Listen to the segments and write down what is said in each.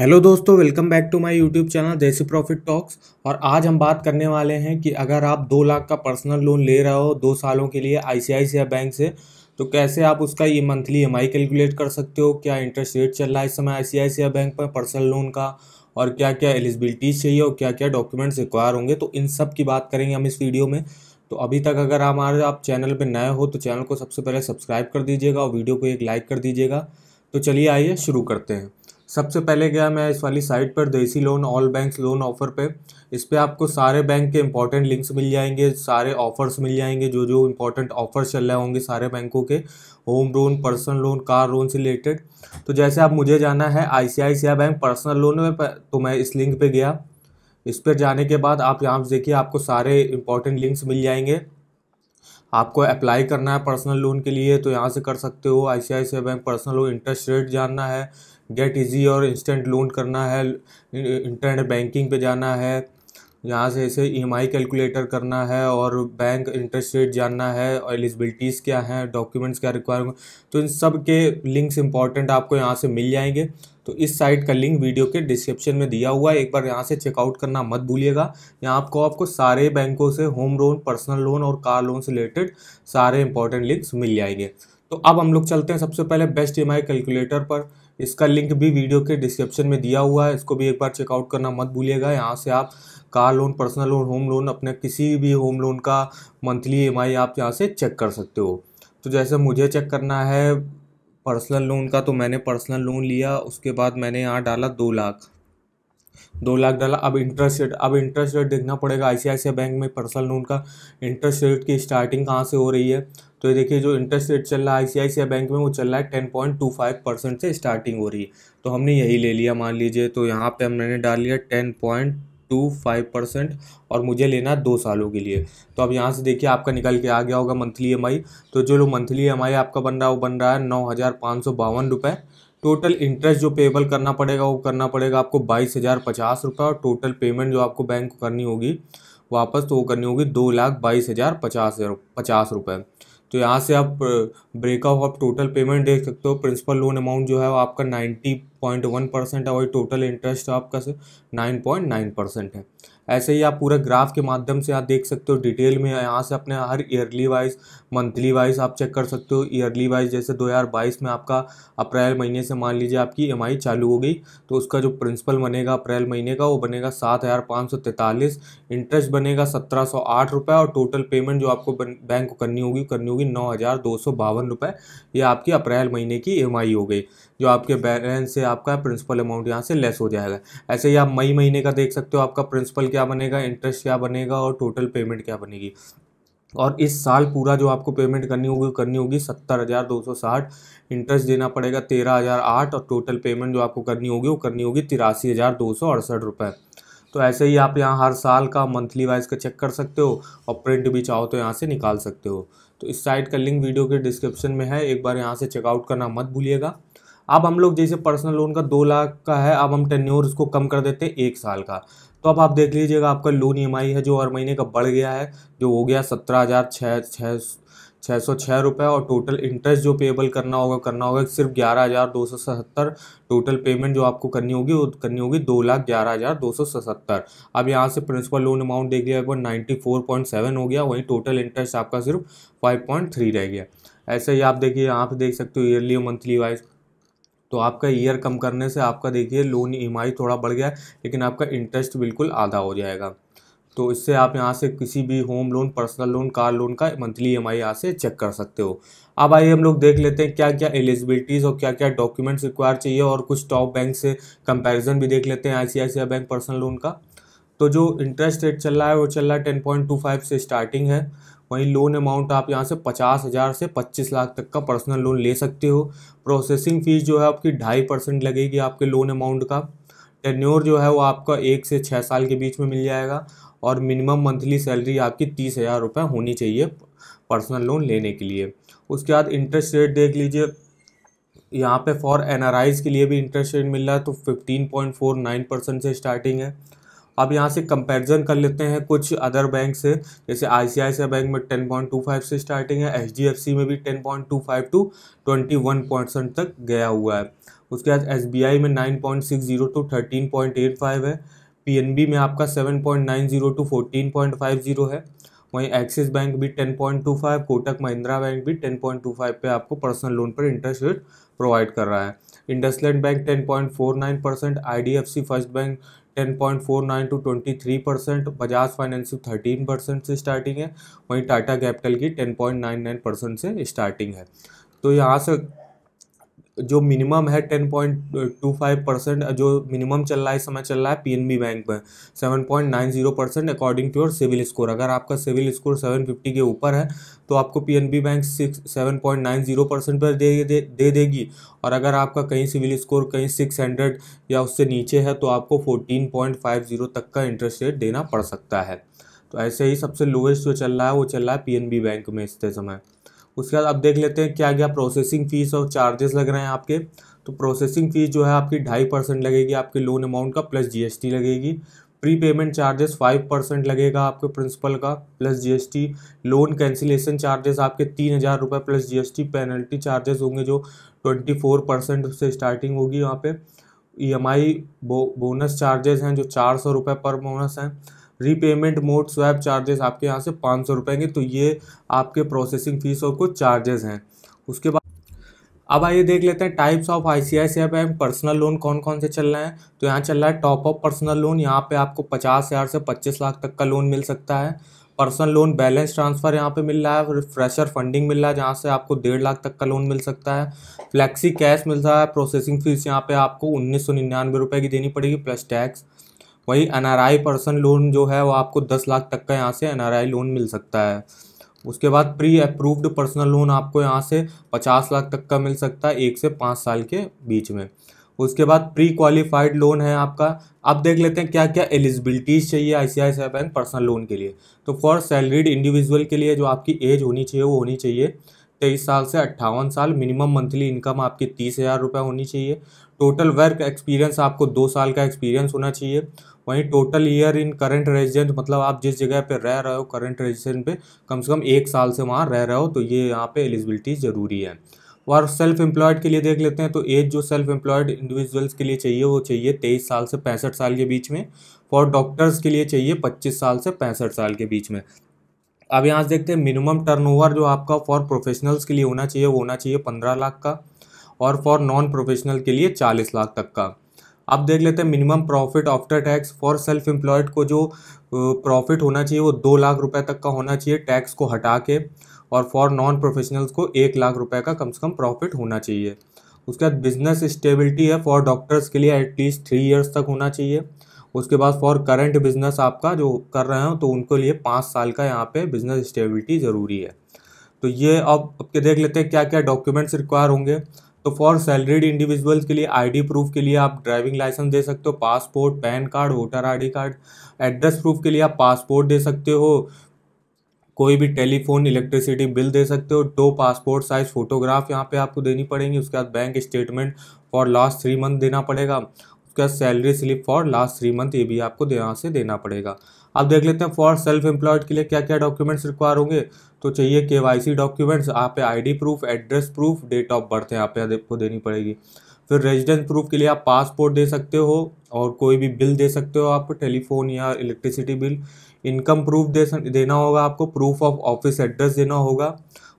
hello दोस्तों welcome back to my YouTube channel Desi profit talks और आज हम बात करने वाले हैं कि अगर आप दो लाख का पर्सनल लोन ले रहे हो दो सालों के लिए आईसीआईसीआई बैंक से तो कैसे आप उसका ये मंथली एम कैलकुलेट कर सकते हो क्या इंटरेस्ट रेट चल रहा है इस समय आईसीआईसीआई बैंक पर पर्सनल लोन का और क्या क्या एलिजिबिलिटीज चाहिए और क्या क्या डॉक्यूमेंट्स रिक्वायर होंगे तो इन सब की बात करेंगे हम इस वीडियो में तो अभी तक अगर हमारे आप चैनल पर नए हो तो चैनल को सबसे पहले सब्सक्राइब कर दीजिएगा और वीडियो को एक लाइक कर दीजिएगा तो चलिए आइए शुरू करते हैं सबसे पहले गया मैं इस वाली साइट पर Desi loan all banks loan offer पे इस पर आपको सारे बैंक के इंपॉर्टेंट लिंक्स मिल जाएंगे सारे ऑफर्स मिल जाएंगे जो जो इंपॉर्टेंट ऑफर्स चल रहे होंगे सारे बैंकों के home loan personal loan car loan से रिलेटेड तो जैसे आप मुझे जाना है आई बैंक पर्सनल लोन में तो मैं इस लिंक पर गया इस पर जाने के बाद आप यहाँ से देखिए आपको सारे इंपॉर्टेंट लिंक्स मिल जाएंगे आपको अप्लाई करना है पर्सनल लोन के लिए तो यहाँ से कर सकते हो I C bank personal loan interest rate जानना है गेट इजी और इंस्टेंट लोन करना है इंटरनेट बैंकिंग पे जाना है यहाँ से ऐसे ई कैलकुलेटर करना है और बैंक इंटरेस्ट रेट जानना है और एलिजिबिलिटीज़ क्या हैं डॉक्यूमेंट्स क्या रिक्वायर तो इन सब के लिंक्स इंपॉर्टेंट आपको यहाँ से मिल जाएंगे तो इस साइट का लिंक वीडियो के डिस्क्रिप्शन में दिया हुआ है एक बार यहाँ से चेकआउट करना मत भूलिएगा यहाँ आपको आपको सारे बैंकों से होम लोन पर्सनल लोन और कार लोन से रिलेटेड सारे इंपॉर्टेंट लिंक्स मिल जाएंगे तो अब हम लोग चलते हैं सबसे पहले बेस्ट ई कैलकुलेटर पर इसका लिंक भी वीडियो के डिस्क्रिप्शन में दिया हुआ है इसको भी एक बार चेकआउट करना मत भूलिएगा यहाँ से आप car loan personal loan home loan अपने किसी भी होम लोन का मंथली ई e आप यहाँ से चेक कर सकते हो तो जैसे मुझे चेक करना है पर्सनल लोन का तो मैंने पर्सनल लोन लिया उसके बाद मैंने यहाँ डाला दो लाख दो लाख डाला अब इंटरेस्ट रेट अब इंटरेस्ट रेट देखना पड़ेगा आई बैंक में पर्सनल लोन का इंटरेस्ट रेट की स्टार्टिंग कहाँ से हो रही है तो ये देखिए जो इंटरेस्ट रेट चल रहा है आई बैंक में वो चल रहा है ten point two five percent से स्टार्टिंग हो रही है तो हमने यही ले लिया मान लीजिए तो यहाँ पर हमने डाल लिया ten point two five percent और मुझे लेना है दो सालों के लिए तो अब यहाँ से देखिए आपका निकल के आ गया होगा मंथली ई e तो जो लोग मंथली ई आपका बन रहा है वो बन रहा है नौ हज़ार पाँच सौ बावन रुपये टोटल इंटरेस्ट जो पेबल करना पड़ेगा वो करना पड़ेगा आपको बाईस हज़ार पचास रुपये और टोटल पेमेंट जो आपको बैंक को करनी होगी वापस तो वो करनी होगी दो लाख बाईस हज़ार पचास पचास रुपये तो यहाँ से आप ब्रेकअप ऑफ टोटल पेमेंट देख सकते हो प्रिंसिपल लोन अमाउंट जो है वो आपका नाइन्टी पॉइंट वन परसेंट है वही टोटल इंटरेस्ट आपका से नाइन पॉइंट नाइन परसेंट है ऐसे ही आप पूरा ग्राफ के माध्यम से आप देख सकते हो डिटेल में यहाँ से अपने हर ईयरली वाइज मंथली वाइज आप चेक कर सकते हो ईयरली वाइज जैसे 2022 में आपका अप्रैल महीने से मान लीजिए आपकी ई e चालू हो गई तो उसका जो प्रिंसिपल बनेगा अप्रैल महीने का वो बनेगा सात हज़ार पाँच सौ तैंतालीस इंटरेस्ट बनेगा सत्रह सौ आठ रुपये और टोटल पेमेंट जो आपको बैंक को करनी होगी करनी होगी नौ हज़ार दो सौ बावन रुपये ये आपकी अप्रैल महीने की ई e हो गई जो आपके बैलेंस है आपका प्रिंसिपल अमाउंट यहाँ से लेस हो जाएगा ऐसे ही आप मई महीने का देख सकते हो आपका प्रिंसिपल क्या बनेगा इंटरेस्ट क्या बनेगा और टोटल पेमेंट क्या बनेगी और इस साल पूरा जो आपको पेमेंट करनी होगी करनी होगी सत्तर हज़ार दो सौ साठ इंटरेस्ट देना पड़ेगा तेरह हज़ार आठ और टोटल पेमेंट जो आपको करनी होगी वो करनी होगी तिरासी हज़ार दो सौ अड़सठ रुपये तो ऐसे ही आप यहाँ हर साल का मंथली वाइज का चेक कर सकते हो और प्रिंट भी चाहो तो यहाँ से निकाल सकते हो तो इस साइट का लिंक वीडियो के डिस्क्रिप्शन में है एक बार यहाँ से चेकआउट करना मत भूलिएगा अब हम लोग जैसे पर्सनल लोन का दो लाख का है अब हम टेन्योर उसको कम कर देते हैं एक साल का तो अब आप देख लीजिएगा आपका लोन ई e है जो हर महीने का बढ़ गया है जो हो गया सत्रह हज़ार छः छः छः सौ छः रुपये और टोटल इंटरेस्ट जो पेबल करना होगा करना होगा सिर्फ ग्यारह हज़ार दो सौ सतहत्तर टोटल पेमेंट जो आपको करनी होगी वो करनी होगी दो लाख ग्यारह हज़ार दो सौ सतहत्तर अब यहाँ से प्रिंसिपल लोन अमाउंट देख लिया नाइन्टी फोर पॉइंट सेवन हो गया वहीं टोटल इंटरेस्ट आपका सिर्फ फाइव पॉइंट थ्री रह गया ऐसे ही आप देखिए यहाँ पर देख सकते हो ईयरली और मंथली वाइज तो आपका ईयर कम करने से आपका देखिए लोन ई थोड़ा बढ़ गया लेकिन आपका इंटरेस्ट बिल्कुल आधा हो जाएगा तो इससे आप यहाँ से किसी भी home loan personal loan car loan का मंथली ई एम आई यहाँ से चेक कर सकते हो अब आइए हम लोग देख लेते हैं क्या क्या एलिजिबिलिटीज़ और क्या क्या डॉक्यूमेंट्स रिक्वायर चाहिए और कुछ टॉप बैंक से कंपैरिजन भी देख लेते हैं आई बैंक पर्सनल लोन का तो जो इंटरेस्ट रेट चल रहा है वो चल रहा है टेन पॉइंट टू फाइव से स्टार्टिंग है वहीं लोन अमाउंट आप यहाँ से पचास हज़ार से पच्चीस लाख तक का पर्सनल लोन ले सकते हो प्रोसेसिंग फ़ीस जो है आपकी ढाई परसेंट लगेगी आपके लोन अमाउंट का टेन्योर जो है वो आपका एक से छः साल के बीच में मिल जाएगा और मिनिमम मंथली सैलरी आपकी तीस हज़ार रुपये होनी चाहिए पर्सनल लोन लेने के लिए उसके बाद इंटरेस्ट रेट देख लीजिए यहाँ पे फॉर एन के लिए भी इंटरेस्ट रेट मिल रहा है तो fifteen point four nine percent से स्टार्टिंग है अब यहाँ से कंपैरिजन कर लेते हैं कुछ अदर बैंक से जैसे आई बैंक में टेन पॉइंट टू फाइव से स्टार्टिंग है एच डी एफ सी में भी ten point two five to twenty one percent तक गया हुआ है उसके बाद एस बी आई में nine point six zero to thirteen point eight five है पी एन बी में आपका seven point nine zero to fourteen point five zero है वहीं एक्सिस बैंक भी ten point two five Kotak Mahindra bank भी ten point two five पर आपको personal loan पर इंटरेस्ट रेट प्रोवाइड कर रहा है IndusInd bank ten point four nine percent I D F C first bank 10.49 to 23 percent Bajaj finance thirteen percent से starting है वहीं टाटा कैपिटल की 10.99 परसेंट से स्टार्टिंग है तो यहाँ से जो मिनिमम है ten point two five percent जो मिनिमम चल रहा है इस समय चल रहा है पीएनबी बैंक में seven point nine zero percent according to your CIBIL score अगर आपका सिविल स्कोर सेवन फिफ्टी के ऊपर है तो आपको PNB bank six seven point nine zero percent पर दे, दे दे देगी और अगर आपका कहीं सिविल स्कोर कहीं सिक्स हंड्रेड या उससे नीचे है तो आपको फोर्टीन पॉइंट फाइव जीरो तक का इंटरेस्ट रेट देना पड़ सकता है तो ऐसे ही सबसे लोएस्ट जो चल रहा है वो चल रहा है पी बैंक में इस समय उसके बाद आप देख लेते हैं क्या क्या प्रोसेसिंग फ़ीस और चार्जेस लग रहे हैं आपके तो प्रोसेसिंग फ़ीस जो है आपकी ढाई परसेंट लगेगी आपके लोन अमाउंट का प्लस जीएसटी लगेगी pre payment charges five percent लगेगा आपके प्रिंसिपल का plus GST loan cancellation charges आपके तीन हज़ार रुपये प्लस जीएसटी पेनल्टी चार्जेस होंगे जो ट्वेंटी फोर परसेंट से स्टार्टिंग होगी यहाँ पे ई एम आई बो बोनस चार्जेस हैं जो चार सौ रुपये पर बोनस हैं रीपेमेंट मोड स्वैप चार्जेस आपके यहाँ से पाँच सौ रुपये तो ये आपके प्रोसेसिंग फ़ीस और कुछ चार्जेस हैं उसके बाद अब आइए देख लेते हैं types of I C I C personal loan कौन कौन से चल रहे हैं तो यहाँ चल रहा है टॉप ऑफ पर्सनल लोन यहाँ पे आपको पचास हज़ार से पच्चीस लाख तक का लोन मिल सकता है पर्सनल लोन बैलेंस ट्रांसफ़र यहाँ पे मिल रहा है फ्रेशर फंडिंग मिल रहा है जहाँ से आपको डेढ़ लाख तक का लोन मिल सकता है फ्लैक्सी कैश मिल रहा है प्रोसेसिंग फ़ीस यहाँ पे आपको उन्नीस सौ निन्यानवे रुपये की देनी पड़ेगी प्लस टैक्स वही एन पर्सन लोन जो है वो आपको दस लाख तक का यहाँ से एन लोन मिल सकता है उसके बाद प्री अप्रूव्ड पर्सनल लोन आपको यहाँ से पचास लाख तक का मिल सकता है एक से पाँच साल के बीच में उसके बाद प्री क्वालिफाइड लोन है आपका आप देख लेते हैं क्या क्या एलिजिबिलिटीज़ चाहिए I C bank personal loan के लिए तो फॉर सैलरीड इंडिविजुअल के लिए जो आपकी एज होनी चाहिए वो होनी चाहिए तेईस साल से अट्ठावन साल मिनिमम मंथली इनकम आपकी तीस हज़ार रुपये होनी चाहिए टोटल वर्क एक्सपीरियंस आपको दो साल का एक्सपीरियंस होना चाहिए वहीं total year in current resident मतलब आप जिस जगह पे रह रहे हो करंट रेजिडेंट पे कम से कम एक साल से वहाँ रह रहे हो तो ये यहाँ पे एलिजिबिलिटी ज़रूरी है और सेल्फ एम्प्लॉयड के लिए देख लेते हैं तो एज जो सेल्फ एम्प्लॉयड इंडिविजुअल्स के लिए चाहिए वो चाहिए तेईस साल से पैंसठ साल के बीच में फॉर डॉक्टर्स के लिए चाहिए पच्चीस साल से पैंसठ साल के बीच में अब यहाँ से देखते हैं मिनिमम टर्नओवर जो आपका फॉर प्रोफेशनल्स के लिए होना चाहिए वो होना चाहिए पंद्रह लाख का और फॉर नॉन प्रोफेशनल के लिए चालीस लाख तक का अब देख लेते हैं minimum profit after tax for self employed को जो प्रॉफिट होना चाहिए वो दो लाख रुपए तक का होना चाहिए टैक्स को हटा के और फॉर नॉन प्रोफेशनल्स को एक लाख रुपए का कम से कम प्रॉफिट होना चाहिए उसके बाद बिजनेस स्टेबिलिटी है फॉर डॉक्टर्स के लिए एटलीस्ट थ्री ईयर्स तक होना चाहिए उसके बाद फॉर करंट बिजनेस आपका जो कर रहे हो तो उनके लिए पाँच साल का यहाँ पे बिजनेस स्टेबिलिटी ज़रूरी है तो ये अब आपके देख लेते हैं क्या क्या डॉक्यूमेंट्स रिक्वायर होंगे तो फॉर सैलरीड इंडिविजुअल्स के लिए आईडी प्रूफ के लिए आप ड्राइविंग लाइसेंस दे सकते हो passport PAN card voter ID card address proof के लिए आप पासपोर्ट दे सकते हो कोई भी टेलीफोन इलेक्ट्रिसिटी बिल दे सकते हो दो पासपोर्ट साइज फोटोग्राफ यहाँ पे आपको देनी पड़ेगी उसके बाद bank statement for last three month देना पड़ेगा उसके बाद salary slip for last three month ये भी आपको यहाँ से देना पड़ेगा अब देख लेते हैं फॉर सेल्फ एम्प्लॉयड के लिए क्या क्या डॉक्यूमेंट्स रिक्वायर होंगे तो चाहिए के डॉक्यूमेंट्स यहाँ पे I D proof address proof date of birth यहाँ पे आपको देनी पड़ेगी फिर रेजिडेंस प्रूफ के लिए आप पासपोर्ट दे सकते हो और कोई भी बिल दे सकते हो आप टेलीफोन या इलेक्ट्रिसिटी बिल इनकम प्रूफ दे देना होगा आपको प्रूफ ऑफ ऑफिस एड्रेस देना होगा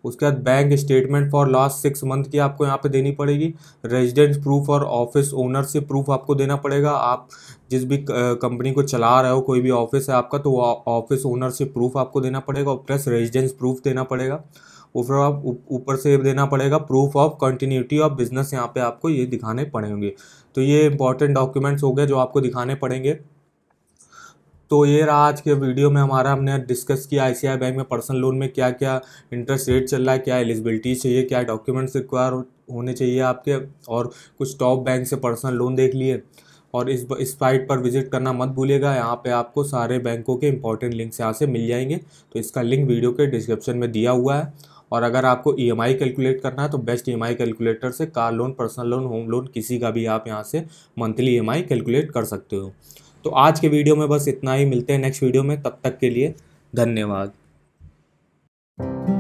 उसके बाद bank statement for last six month की आपको यहाँ पे देनी पड़ेगी रेजिडेंस प्रूफ और ऑफिस ओनरशिप प्रूफ आपको देना पड़ेगा आप जिस भी कंपनी को चला रहे हो कोई भी ऑफिस है आपका तो वो ऑफिस ओनरशिप प्रूफ आपको देना पड़ेगा और प्लस रेजिडेंस प्रूफ देना पड़ेगा ऊपर आप ऊपर से देना पड़ेगा proof of continuity of business यहाँ पे आपको ये दिखाने पड़ेंगे तो ये इंपॉर्टेंट डॉक्यूमेंट्स हो गए जो आपको दिखाने पड़ेंगे तो ये रहा आज के वीडियो में हमारा हमने डिस्कस किया आईसीआई बैंक में पर्सनल लोन में क्या क्या इंटरेस्ट रेट चल रहा है क्या एलिजिबिलिटी चाहिए क्या डॉक्यूमेंट्स रिक्वायर होने चाहिए आपके और कुछ टॉप बैंक से पर्सनल लोन देख लिए और इस इस साइट पर विजिट करना मत भूलिएगा यहाँ पे आपको सारे बैंकों के इंपॉर्टेंट लिंक्स यहाँ से मिल जाएंगे तो इसका लिंक वीडियो के डिस्क्रिप्शन में दिया हुआ है और अगर आपको ई एम आई कैलकुलेट करना है तो best E M I calculator से car loan personal loan home loan किसी का भी आप यहाँ से monthly E M I calculate कर सकते हो तो आज के वीडियो में बस इतना ही मिलते हैं नेक्स्ट वीडियो में तब तक के लिए धन्यवाद